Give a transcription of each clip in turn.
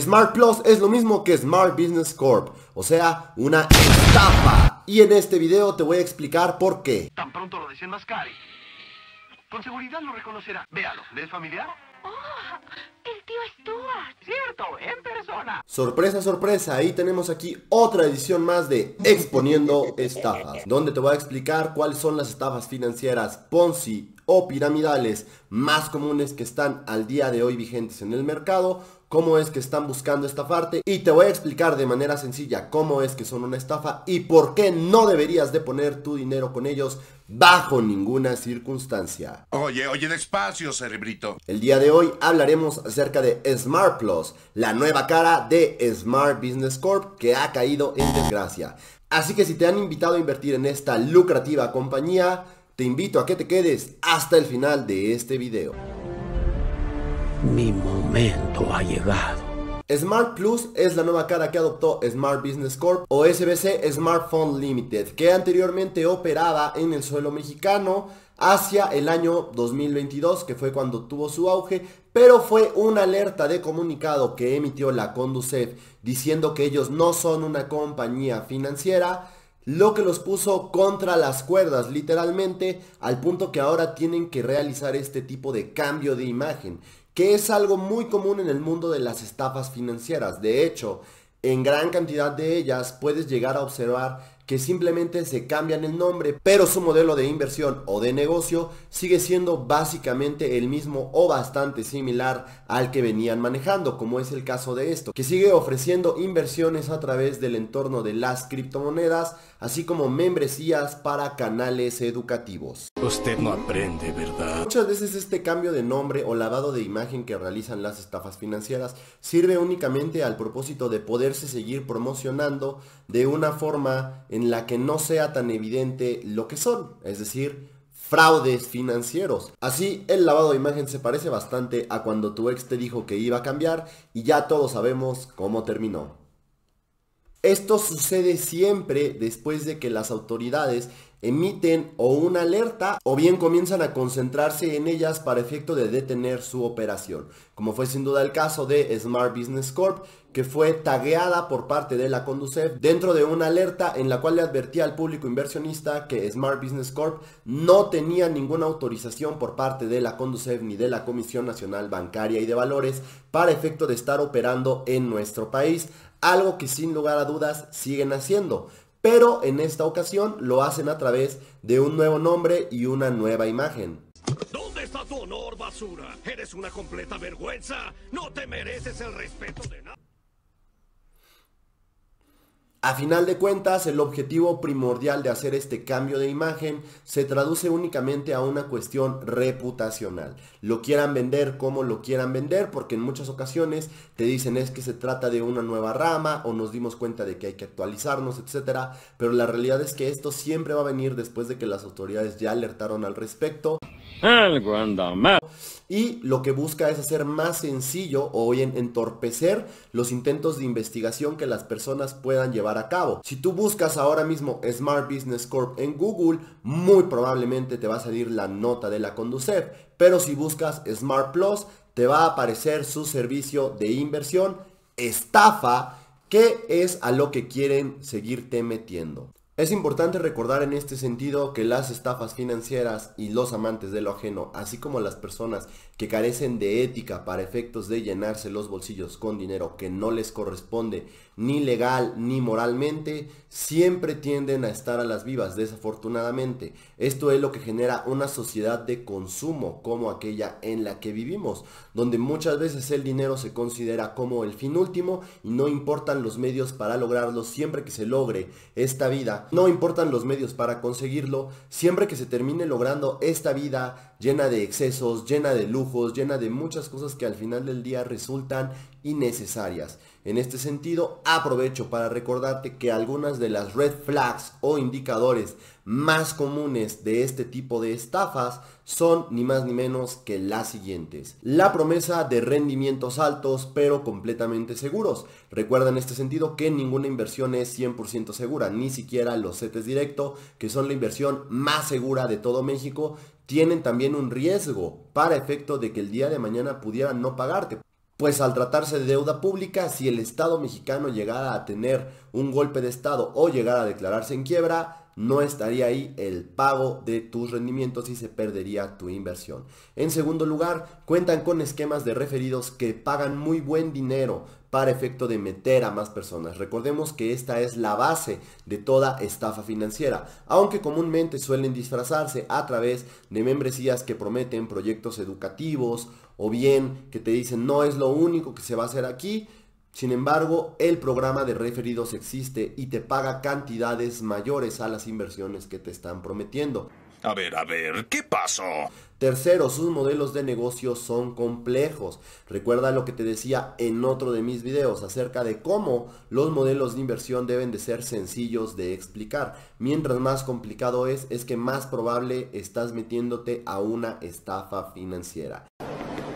Smart Plus es lo mismo que Smart Business Corp, o sea, una estafa. Y en este video te voy a explicar por qué. Tan pronto lo desenmascare. Con seguridad lo reconocerá. Véalo, ¿le es familiar? Oh, el tío Stuart. Cierto, en persona. Sorpresa, sorpresa, ahí tenemos aquí otra edición más de Exponiendo Estafas, donde te voy a explicar cuáles son las estafas financieras Ponzi o piramidales más comunes que están al día de hoy vigentes en el mercado cómo es que están buscando estafarte y te voy a explicar de manera sencilla cómo es que son una estafa y por qué no deberías de poner tu dinero con ellos bajo ninguna circunstancia. Oye, oye, despacio, cerebrito. El día de hoy hablaremos acerca de Smart Plus, la nueva cara de Smart Business Corp que ha caído en desgracia. Así que si te han invitado a invertir en esta lucrativa compañía, te invito a que te quedes hasta el final de este video. Mi momento ha llegado. Smart Plus es la nueva cara que adoptó Smart Business Corp o SBC Smartphone Limited, que anteriormente operaba en el suelo mexicano hacia el año 2022, que fue cuando tuvo su auge, pero fue una alerta de comunicado que emitió la Conducef diciendo que ellos no son una compañía financiera, lo que los puso contra las cuerdas literalmente, al punto que ahora tienen que realizar este tipo de cambio de imagen que es algo muy común en el mundo de las estafas financieras. De hecho, en gran cantidad de ellas puedes llegar a observar que simplemente se cambian el nombre, pero su modelo de inversión o de negocio sigue siendo básicamente el mismo o bastante similar al que venían manejando, como es el caso de esto, que sigue ofreciendo inversiones a través del entorno de las criptomonedas, así como membresías para canales educativos. Usted no aprende, ¿verdad? Muchas veces este cambio de nombre o lavado de imagen que realizan las estafas financieras sirve únicamente al propósito de poderse seguir promocionando de una forma en la que no sea tan evidente lo que son, es decir, fraudes financieros. Así, el lavado de imagen se parece bastante a cuando tu ex te dijo que iba a cambiar y ya todos sabemos cómo terminó. Esto sucede siempre después de que las autoridades emiten o una alerta o bien comienzan a concentrarse en ellas para efecto de detener su operación, como fue sin duda el caso de Smart Business Corp, que fue tagueada por parte de la Conducef dentro de una alerta en la cual le advertía al público inversionista que Smart Business Corp no tenía ninguna autorización por parte de la Conducef ni de la Comisión Nacional Bancaria y de Valores para efecto de estar operando en nuestro país, algo que sin lugar a dudas siguen haciendo pero en esta ocasión lo hacen a través de un nuevo nombre y una nueva imagen. ¿Dónde está tu honor, basura? Eres una completa vergüenza. No te mereces el respeto de nada. A final de cuentas, el objetivo primordial de hacer este cambio de imagen se traduce únicamente a una cuestión reputacional. Lo quieran vender como lo quieran vender, porque en muchas ocasiones te dicen es que se trata de una nueva rama o nos dimos cuenta de que hay que actualizarnos, etc. Pero la realidad es que esto siempre va a venir después de que las autoridades ya alertaron al respecto y lo que busca es hacer más sencillo o bien entorpecer los intentos de investigación que las personas puedan llevar a cabo. Si tú buscas ahora mismo Smart Business Corp en Google, muy probablemente te va a salir la nota de la Conducef, pero si buscas Smart Plus, te va a aparecer su servicio de inversión, estafa, que es a lo que quieren seguirte metiendo. Es importante recordar en este sentido que las estafas financieras y los amantes de lo ajeno, así como las personas que carecen de ética para efectos de llenarse los bolsillos con dinero que no les corresponde ni legal ni moralmente, siempre tienden a estar a las vivas desafortunadamente. Esto es lo que genera una sociedad de consumo como aquella en la que vivimos, donde muchas veces el dinero se considera como el fin último y no importan los medios para lograrlo siempre que se logre esta vida no importan los medios para conseguirlo, siempre que se termine logrando esta vida llena de excesos, llena de lujos, llena de muchas cosas que al final del día resultan innecesarias. En este sentido, aprovecho para recordarte que algunas de las red flags o indicadores más comunes de este tipo de estafas son ni más ni menos que las siguientes. La promesa de rendimientos altos pero completamente seguros. Recuerda en este sentido que ninguna inversión es 100% segura, ni siquiera los CETES directo, que son la inversión más segura de todo México, tienen también un riesgo para efecto de que el día de mañana pudieran no pagarte. Pues al tratarse de deuda pública, si el Estado mexicano llegara a tener un golpe de Estado o llegara a declararse en quiebra, no estaría ahí el pago de tus rendimientos y se perdería tu inversión. En segundo lugar, cuentan con esquemas de referidos que pagan muy buen dinero para efecto de meter a más personas. Recordemos que esta es la base de toda estafa financiera, aunque comúnmente suelen disfrazarse a través de membresías que prometen proyectos educativos o bien que te dicen no es lo único que se va a hacer aquí, sin embargo, el programa de referidos existe y te paga cantidades mayores a las inversiones que te están prometiendo. A ver, a ver, ¿qué pasó? Tercero, sus modelos de negocio son complejos. Recuerda lo que te decía en otro de mis videos acerca de cómo los modelos de inversión deben de ser sencillos de explicar. Mientras más complicado es, es que más probable estás metiéndote a una estafa financiera.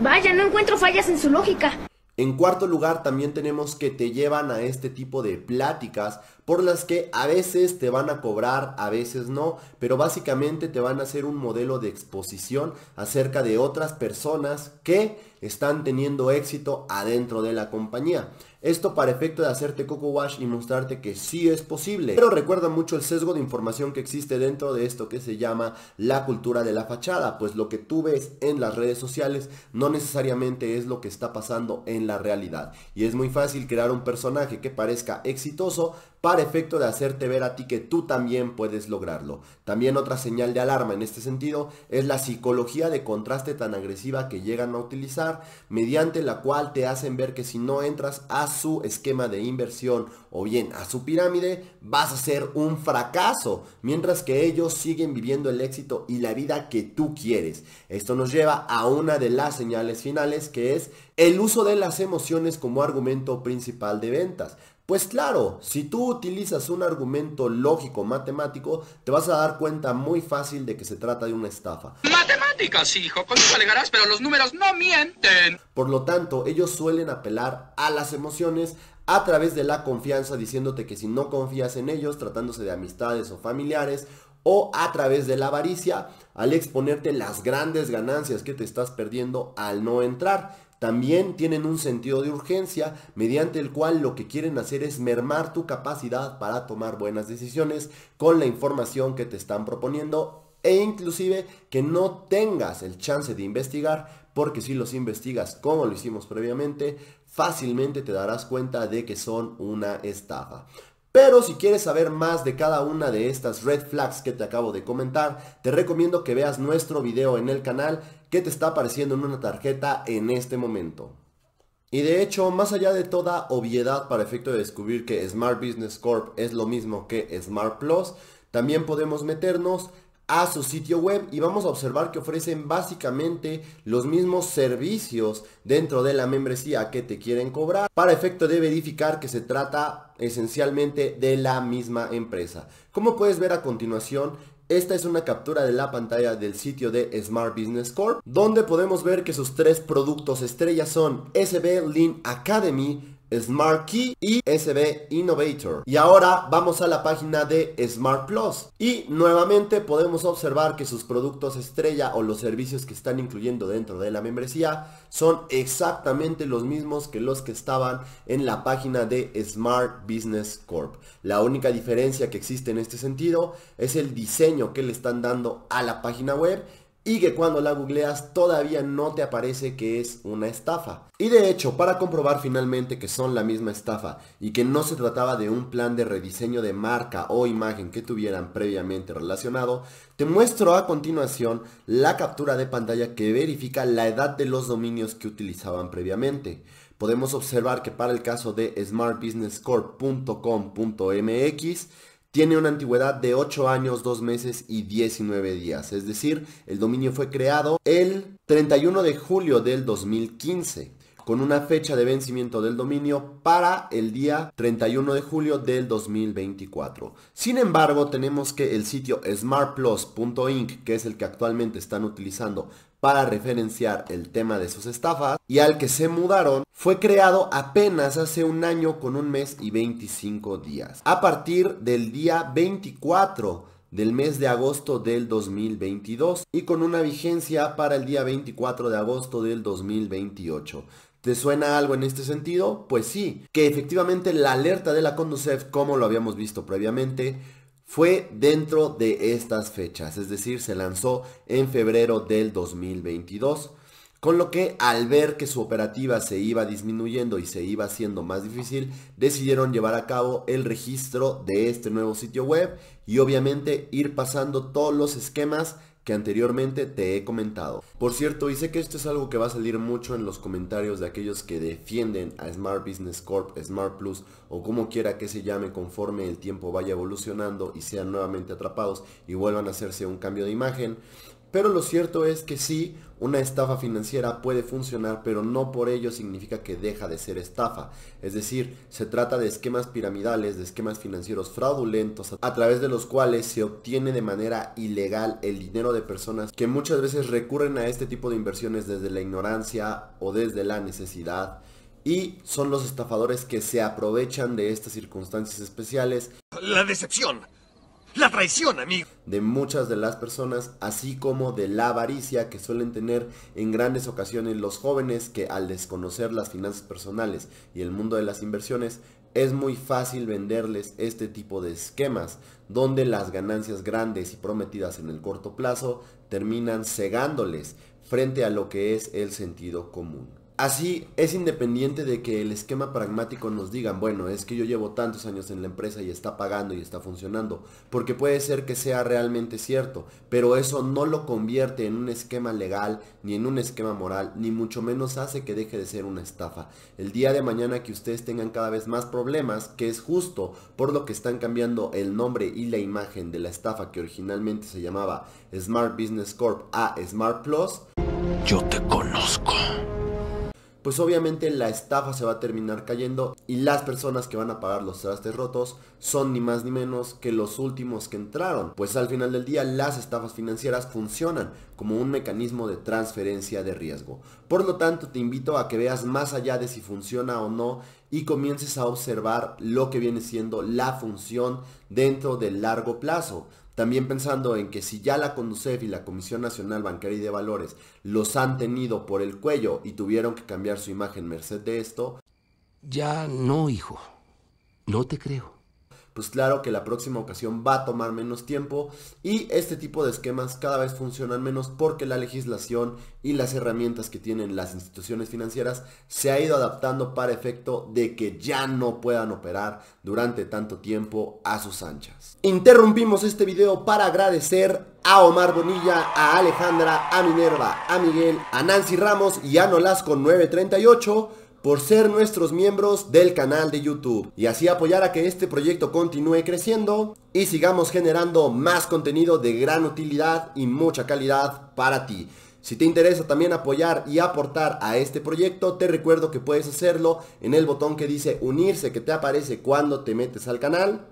Vaya, no encuentro fallas en su lógica. En cuarto lugar, también tenemos que te llevan a este tipo de pláticas por las que a veces te van a cobrar, a veces no, pero básicamente te van a hacer un modelo de exposición acerca de otras personas que están teniendo éxito adentro de la compañía. Esto para efecto de hacerte coco wash y mostrarte que sí es posible. Pero recuerda mucho el sesgo de información que existe dentro de esto que se llama la cultura de la fachada, pues lo que tú ves en las redes sociales no necesariamente es lo que está pasando en la realidad. Y es muy fácil crear un personaje que parezca exitoso, para efecto de hacerte ver a ti que tú también puedes lograrlo. También otra señal de alarma en este sentido es la psicología de contraste tan agresiva que llegan a utilizar, mediante la cual te hacen ver que si no entras a su esquema de inversión o bien a su pirámide, vas a ser un fracaso, mientras que ellos siguen viviendo el éxito y la vida que tú quieres. Esto nos lleva a una de las señales finales que es el uso de las emociones como argumento principal de ventas. Pues claro, si tú utilizas un argumento lógico matemático, te vas a dar cuenta muy fácil de que se trata de una estafa. Matemáticas, hijo, con eso alegarás, pero los números no mienten. Por lo tanto, ellos suelen apelar a las emociones a través de la confianza, diciéndote que si no confías en ellos, tratándose de amistades o familiares, o a través de la avaricia, al exponerte las grandes ganancias que te estás perdiendo al no entrar. También tienen un sentido de urgencia mediante el cual lo que quieren hacer es mermar tu capacidad para tomar buenas decisiones con la información que te están proponiendo e inclusive que no tengas el chance de investigar porque si los investigas como lo hicimos previamente fácilmente te darás cuenta de que son una estafa. Pero si quieres saber más de cada una de estas red flags que te acabo de comentar, te recomiendo que veas nuestro video en el canal que te está apareciendo en una tarjeta en este momento. Y de hecho, más allá de toda obviedad para efecto de descubrir que Smart Business Corp es lo mismo que Smart Plus, también podemos meternos a su sitio web y vamos a observar que ofrecen básicamente los mismos servicios dentro de la membresía que te quieren cobrar para efecto de verificar que se trata esencialmente de la misma empresa. Como puedes ver a continuación, esta es una captura de la pantalla del sitio de Smart Business Corp, donde podemos ver que sus tres productos estrellas son SB Lean Academy, Smart Key y SB Innovator. Y ahora vamos a la página de Smart Plus y nuevamente podemos observar que sus productos estrella o los servicios que están incluyendo dentro de la membresía son exactamente los mismos que los que estaban en la página de Smart Business Corp. La única diferencia que existe en este sentido es el diseño que le están dando a la página web y que cuando la googleas todavía no te aparece que es una estafa. Y de hecho, para comprobar finalmente que son la misma estafa y que no se trataba de un plan de rediseño de marca o imagen que tuvieran previamente relacionado, te muestro a continuación la captura de pantalla que verifica la edad de los dominios que utilizaban previamente podemos observar que para el caso de smartbusinesscorp.com.mx tiene una antigüedad de 8 años, 2 meses y 19 días. Es decir, el dominio fue creado el 31 de julio del 2015 con una fecha de vencimiento del dominio para el día 31 de julio del 2024. Sin embargo, tenemos que el sitio smartplus.inc, que es el que actualmente están utilizando para referenciar el tema de sus estafas y al que se mudaron fue creado apenas hace un año con un mes y 25 días, a partir del día 24 del mes de agosto del 2022 y con una vigencia para el día 24 de agosto del 2028. ¿Te suena algo en este sentido? Pues sí, que efectivamente la alerta de la Conducef, como lo habíamos visto previamente, fue dentro de estas fechas, es decir, se lanzó en febrero del 2022. Con lo que al ver que su operativa se iba disminuyendo y se iba haciendo más difícil, decidieron llevar a cabo el registro de este nuevo sitio web y obviamente ir pasando todos los esquemas que anteriormente te he comentado. Por cierto, y sé que esto es algo que va a salir mucho en los comentarios de aquellos que defienden a Smart Business Corp, Smart Plus o como quiera que se llame conforme el tiempo vaya evolucionando y sean nuevamente atrapados y vuelvan a hacerse un cambio de imagen. Pero lo cierto es que sí, una estafa financiera puede funcionar, pero no por ello significa que deja de ser estafa. Es decir, se trata de esquemas piramidales, de esquemas financieros fraudulentos, a través de los cuales se obtiene de manera ilegal el dinero de personas que muchas veces recurren a este tipo de inversiones desde la ignorancia o desde la necesidad. Y son los estafadores que se aprovechan de estas circunstancias especiales. La decepción la traición, amigo. De muchas de las personas, así como de la avaricia que suelen tener en grandes ocasiones los jóvenes que al desconocer las finanzas personales y el mundo de las inversiones, es muy fácil venderles este tipo de esquemas donde las ganancias grandes y prometidas en el corto plazo terminan cegándoles frente a lo que es el sentido común. Así es independiente de que el esquema pragmático nos digan, bueno, es que yo llevo tantos años en la empresa y está pagando y está funcionando, porque puede ser que sea realmente cierto, pero eso no lo convierte en un esquema legal, ni en un esquema moral, ni mucho menos hace que deje de ser una estafa. El día de mañana que ustedes tengan cada vez más problemas, que es justo por lo que están cambiando el nombre y la imagen de la estafa que originalmente se llamaba Smart Business Corp a Smart Plus. Yo te conozco pues obviamente la estafa se va a terminar cayendo y las personas que van a pagar los trastes rotos son ni más ni menos que los últimos que entraron. Pues al final del día las estafas financieras funcionan como un mecanismo de transferencia de riesgo. Por lo tanto te invito a que veas más allá de si funciona o no y comiences a observar lo que viene siendo la función dentro del largo plazo. También pensando en que si ya la CONDUCEF y la Comisión Nacional Bancaria y de Valores los han tenido por el cuello y tuvieron que cambiar su imagen merced de esto. Ya no, hijo. No te creo pues claro que la próxima ocasión va a tomar menos tiempo y este tipo de esquemas cada vez funcionan menos porque la legislación y las herramientas que tienen las instituciones financieras se ha ido adaptando para efecto de que ya no puedan operar durante tanto tiempo a sus anchas. Interrumpimos este video para agradecer a Omar Bonilla, a Alejandra, a Minerva, a Miguel, a Nancy Ramos y a Nolasco 938 por ser nuestros miembros del canal de YouTube y así apoyar a que este proyecto continúe creciendo y sigamos generando más contenido de gran utilidad y mucha calidad para ti. Si te interesa también apoyar y aportar a este proyecto, te recuerdo que puedes hacerlo en el botón que dice unirse que te aparece cuando te metes al canal.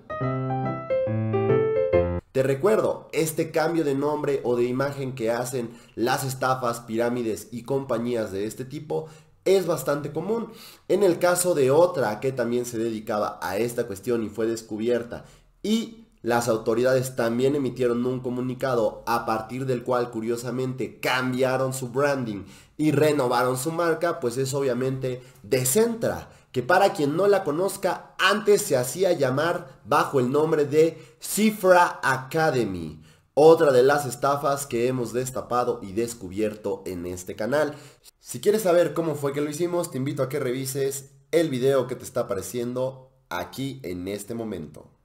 Te recuerdo, este cambio de nombre o de imagen que hacen las estafas, pirámides y compañías de este tipo es bastante común. En el caso de otra que también se dedicaba a esta cuestión y fue descubierta y las autoridades también emitieron un comunicado a partir del cual curiosamente cambiaron su branding y renovaron su marca, pues es obviamente Decentra, que para quien no la conozca antes se hacía llamar bajo el nombre de Cifra Academy otra de las estafas que hemos destapado y descubierto en este canal. Si quieres saber cómo fue que lo hicimos, te invito a que revises el video que te está apareciendo aquí en este momento.